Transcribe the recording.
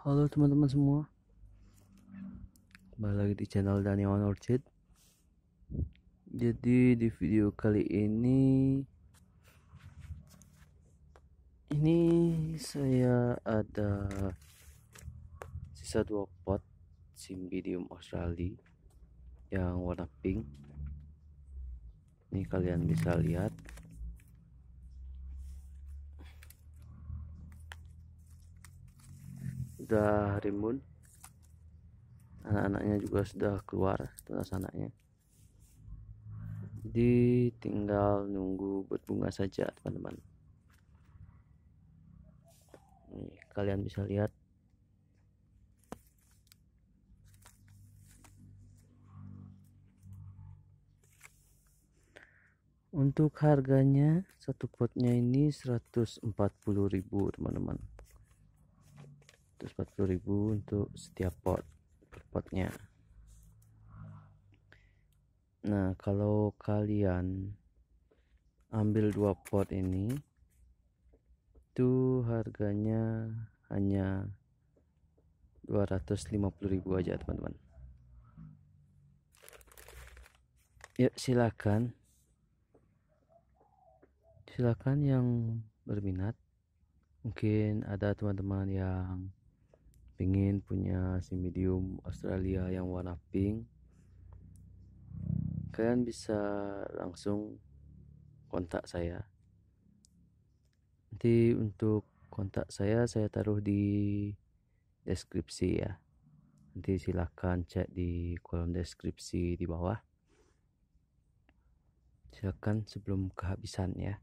Halo teman-teman semua Kembali lagi di channel Daniwan Orchid Jadi di video kali ini Ini saya ada Sisa dua pot Simbidium Australia Yang warna pink Ini kalian bisa lihat sudah rimbun anak-anaknya juga sudah keluar tunas anaknya jadi tinggal nunggu berbunga saja teman-teman kalian bisa lihat Untuk harganya satu potnya ini 140.000 teman-teman. 140.000 untuk setiap pot per potnya nah kalau kalian ambil dua pot ini itu harganya hanya 250.000 aja teman-teman yuk silakan silakan yang berminat mungkin ada teman-teman yang pingin punya si medium Australia yang warna pink kalian bisa langsung kontak saya nanti untuk kontak saya saya taruh di deskripsi ya nanti silahkan cek di kolom deskripsi di bawah silahkan sebelum kehabisan ya